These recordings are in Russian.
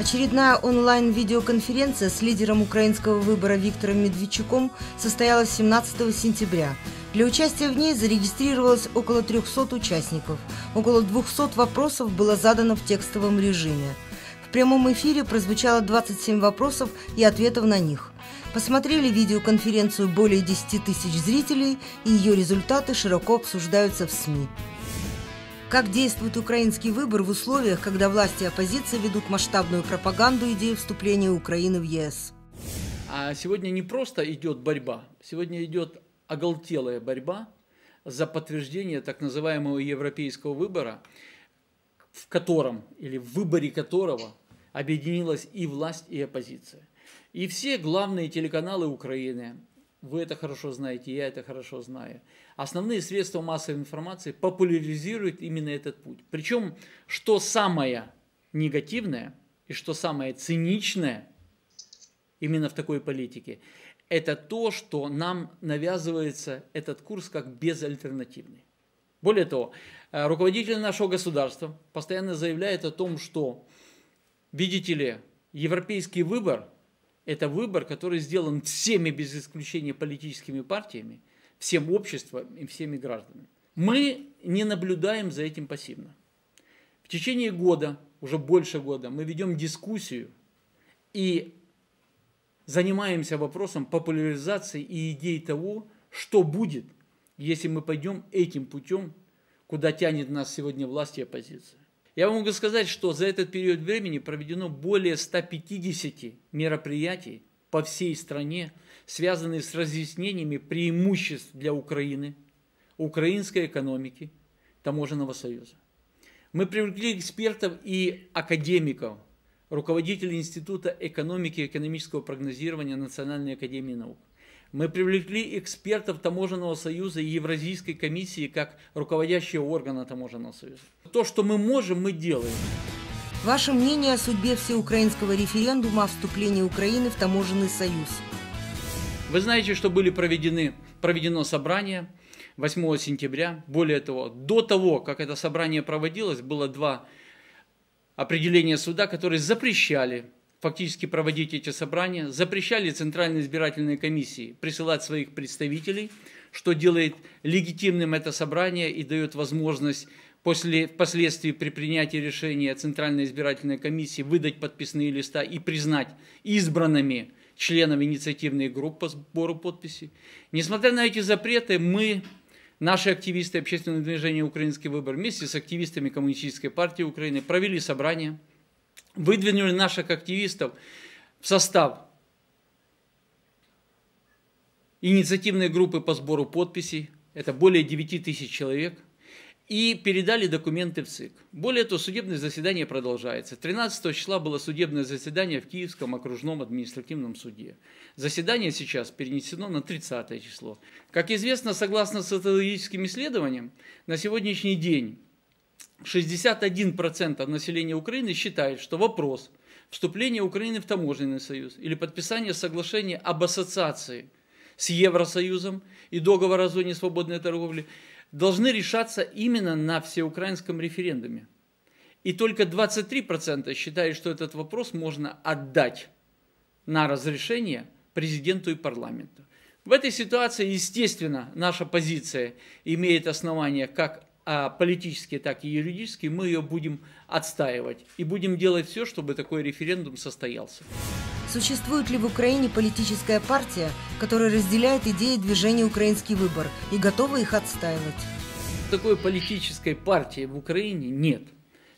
Очередная онлайн-видеоконференция с лидером украинского выбора Виктором Медведчуком состоялась 17 сентября. Для участия в ней зарегистрировалось около 300 участников. Около 200 вопросов было задано в текстовом режиме. В прямом эфире прозвучало 27 вопросов и ответов на них. Посмотрели видеоконференцию более 10 тысяч зрителей, и ее результаты широко обсуждаются в СМИ. Как действует украинский выбор в условиях, когда власти и оппозиция ведут масштабную пропаганду идеи вступления Украины в ЕС? А сегодня не просто идет борьба, сегодня идет оголтелая борьба за подтверждение так называемого европейского выбора, в котором или в выборе которого объединилась и власть, и оппозиция. И все главные телеканалы Украины, вы это хорошо знаете, я это хорошо знаю. Основные средства массовой информации популяризируют именно этот путь. Причем, что самое негативное и что самое циничное именно в такой политике, это то, что нам навязывается этот курс как безальтернативный. Более того, э, руководители нашего государства постоянно заявляют о том, что, видите ли, европейский выбор – это выбор, который сделан всеми, без исключения, политическими партиями, всем обществом и всеми гражданами. Мы не наблюдаем за этим пассивно. В течение года, уже больше года, мы ведем дискуссию и занимаемся вопросом популяризации и идей того, что будет, если мы пойдем этим путем, куда тянет нас сегодня власть и оппозиция. Я вам могу сказать, что за этот период времени проведено более 150 мероприятий по всей стране, связанные с разъяснениями преимуществ для Украины, украинской экономики, таможенного союза. Мы привлекли экспертов и академиков, руководителей Института экономики и экономического прогнозирования Национальной академии наук. Мы привлекли экспертов Таможенного союза и Евразийской комиссии как руководящего органа Таможенного союза. То, что мы можем, мы делаем. Ваше мнение о судьбе всеукраинского референдума о вступлении Украины в Таможенный союз? Вы знаете, что были проведены, проведено собрание 8 сентября. Более того, до того, как это собрание проводилось, было два определения суда, которые запрещали фактически проводить эти собрания, запрещали Центральной избирательной комиссии присылать своих представителей, что делает легитимным это собрание и дает возможность после, впоследствии при принятии решения Центральной избирательной комиссии выдать подписные листа и признать избранными членов инициативной группы по сбору подписи. Несмотря на эти запреты, мы, наши активисты общественного движения «Украинский выбор» вместе с активистами Коммунистической партии Украины провели собрание – выдвинули наших активистов в состав инициативной группы по сбору подписей, это более 9 тысяч человек, и передали документы в ЦИК. Более того, судебное заседание продолжается. 13 числа было судебное заседание в Киевском окружном административном суде. Заседание сейчас перенесено на 30 число. Как известно, согласно социологическим исследованиям, на сегодняшний день 61% населения Украины считает, что вопрос вступления Украины в таможенный союз или подписания соглашения об ассоциации с Евросоюзом и договора о зоне свободной торговли должны решаться именно на всеукраинском референдуме. И только 23% считают, что этот вопрос можно отдать на разрешение президенту и парламенту. В этой ситуации, естественно, наша позиция имеет основание как а, политические, так и юридически мы ее будем отстаивать и будем делать все, чтобы такой референдум состоялся. Существует ли в Украине политическая партия, которая разделяет идеи движения «Украинский выбор» и готова их отстаивать? Такой политической партии в Украине нет.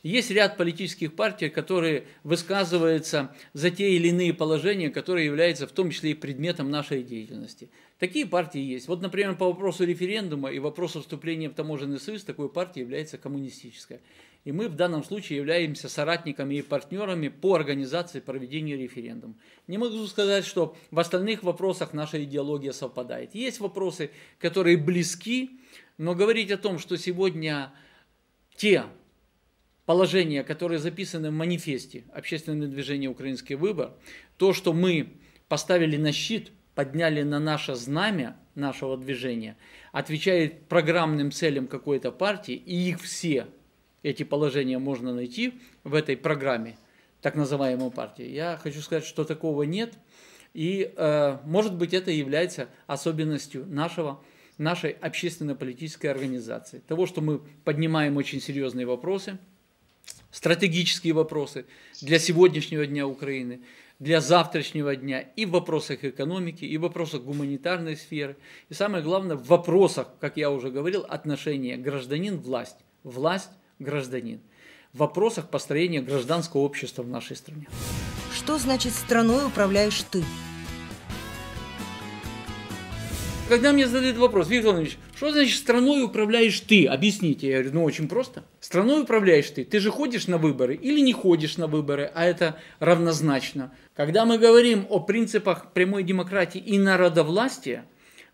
Есть ряд политических партий, которые высказываются за те или иные положения, которые являются в том числе и предметом нашей деятельности. Такие партии есть. Вот, например, по вопросу референдума и вопросу вступления в таможенный союз, такой партией является коммунистическая. И мы в данном случае являемся соратниками и партнерами по организации проведения референдума. Не могу сказать, что в остальных вопросах наша идеология совпадает. Есть вопросы, которые близки, но говорить о том, что сегодня те положения, которые записаны в манифесте общественного движения «Украинский выбор», то, что мы поставили на щит – подняли на наше знамя нашего движения, отвечает программным целям какой-то партии, и их все, эти положения можно найти в этой программе так называемой партии. Я хочу сказать, что такого нет, и, э, может быть, это является особенностью нашего нашей общественно-политической организации. Того, что мы поднимаем очень серьезные вопросы, стратегические вопросы для сегодняшнего дня Украины, для завтрашнего дня и в вопросах экономики, и в вопросах гуманитарной сферы, и самое главное, в вопросах, как я уже говорил, отношения гражданин-власть, власть-гражданин, в вопросах построения гражданского общества в нашей стране. Что значит страной управляешь ты? когда мне задают вопрос, Виктор Владимирович, что значит страной управляешь ты? Объясните. Я говорю, ну очень просто. Страной управляешь ты. Ты же ходишь на выборы или не ходишь на выборы, а это равнозначно. Когда мы говорим о принципах прямой демократии и народовластия,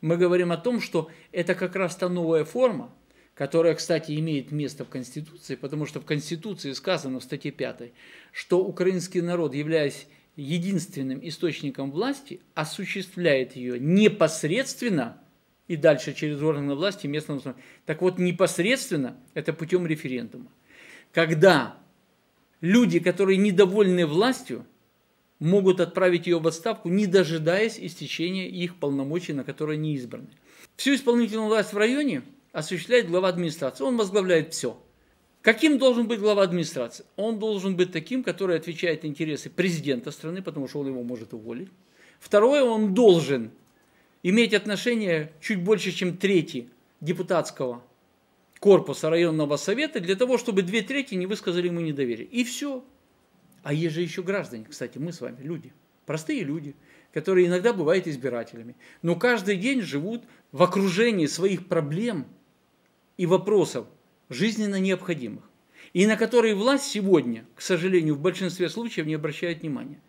мы говорим о том, что это как раз та новая форма, которая, кстати, имеет место в Конституции, потому что в Конституции сказано в статье 5, что украинский народ, являясь единственным источником власти, осуществляет ее непосредственно и дальше через органы власти местного самоуправления. Так вот, непосредственно это путем референдума. Когда люди, которые недовольны властью, могут отправить ее в отставку, не дожидаясь истечения их полномочий, на которые они избраны. Всю исполнительную власть в районе осуществляет глава администрации. Он возглавляет все – Каким должен быть глава администрации? Он должен быть таким, который отвечает интересы президента страны, потому что он его может уволить. Второе, он должен иметь отношение чуть больше, чем трети депутатского корпуса районного совета для того, чтобы две трети не высказали ему недоверие. И все. А есть же еще граждане, кстати, мы с вами люди, простые люди, которые иногда бывают избирателями, но каждый день живут в окружении своих проблем и вопросов, жизненно необходимых, и на которые власть сегодня, к сожалению, в большинстве случаев не обращает внимания.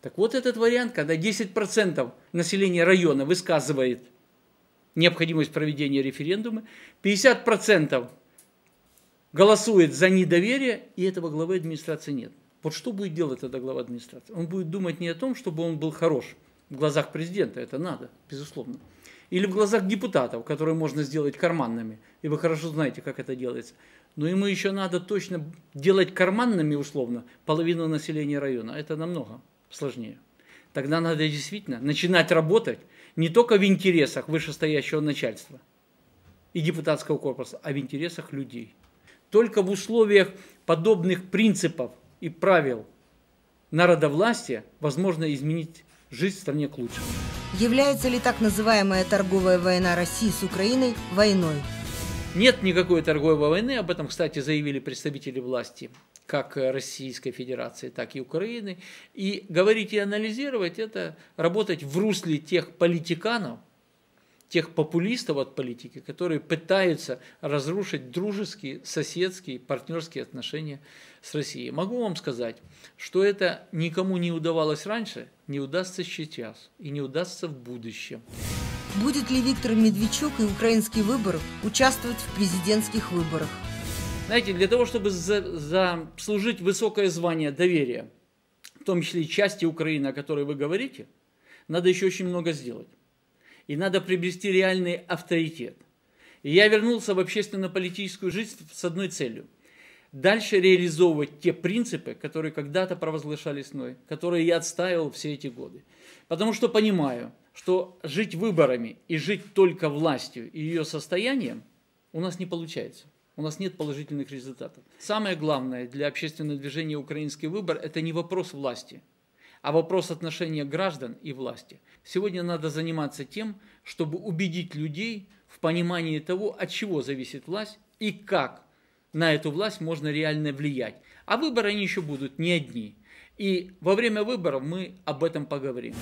Так вот этот вариант, когда 10% населения района высказывает необходимость проведения референдума, 50% голосует за недоверие, и этого главы администрации нет. Вот что будет делать тогда глава администрации? Он будет думать не о том, чтобы он был хорош в глазах президента, это надо, безусловно или в глазах депутатов, которые можно сделать карманными. И вы хорошо знаете, как это делается. Но ему еще надо точно делать карманными, условно, половину населения района. Это намного сложнее. Тогда надо действительно начинать работать не только в интересах вышестоящего начальства и депутатского корпуса, а в интересах людей. Только в условиях подобных принципов и правил народовластия возможно изменить жизнь в стране к лучшему. Является ли так называемая торговая война России с Украиной войной? Нет никакой торговой войны, об этом, кстати, заявили представители власти как Российской Федерации, так и Украины. И говорить и анализировать это, работать в русле тех политиканов, тех популистов от политики, которые пытаются разрушить дружеские, соседские, партнерские отношения с Россией. Могу вам сказать, что это никому не удавалось раньше, не удастся сейчас и не удастся в будущем. Будет ли Виктор Медведчук и украинский выбор участвовать в президентских выборах? Знаете, для того, чтобы заслужить высокое звание доверия, в том числе и части Украины, о которой вы говорите, надо еще очень много сделать и надо приобрести реальный авторитет. И я вернулся в общественно-политическую жизнь с одной целью. Дальше реализовывать те принципы, которые когда-то провозглашались мной, которые я отстаивал все эти годы. Потому что понимаю, что жить выборами и жить только властью и ее состоянием у нас не получается. У нас нет положительных результатов. Самое главное для общественного движения «Украинский выбор» – это не вопрос власти – а вопрос отношения граждан и власти. Сегодня надо заниматься тем, чтобы убедить людей в понимании того, от чего зависит власть и как на эту власть можно реально влиять. А выборы они еще будут не одни. И во время выборов мы об этом поговорим.